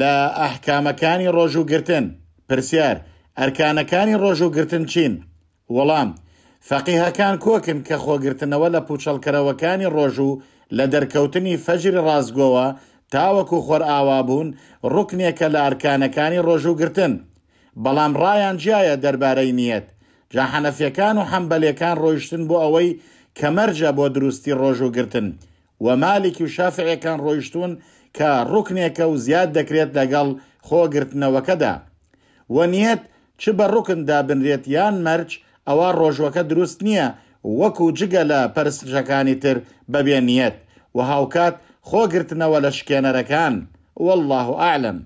لە ئەحکامەکانی ڕۆژوگرتن پرسیار ئەرکانەکانی ڕۆژوگرتن چین وەڵام فەقیهەکان کۆکن کە خۆگرتنەوە لە پوچەڵکەرەوەکانی ڕۆژوو لە دەرکەوتنی فەجری ڕازگۆوە تاوەکو خۆر ئاوا بوون ڕوکنێکە لە ئەرکانەکانی ڕۆژوگرتن بەڵام ڕایان جیایە دەربارەی نیەت جاحەنەفیەکان و حەمبەلەکان ڕۆیشتن بۆ ئەوەی کەمەرجە بۆ دروستی ڕۆژوگرتن و مالێکی و شافعەکان ڕۆیشتون کە ڕوکنێکە و زیاد دەکرێت لەگەڵ خۆگرتنەوەکەدا وەنیەت چ بە ڕووکندا بنرێت یان مەرج ئەوە ڕۆژوەکە دروست نییە وەکو جگە لە پەرستژەکانی تر بەبێنیەت و هاوکات خۆگرتنەوە لە شکێنەرەکان والله ئاعلم.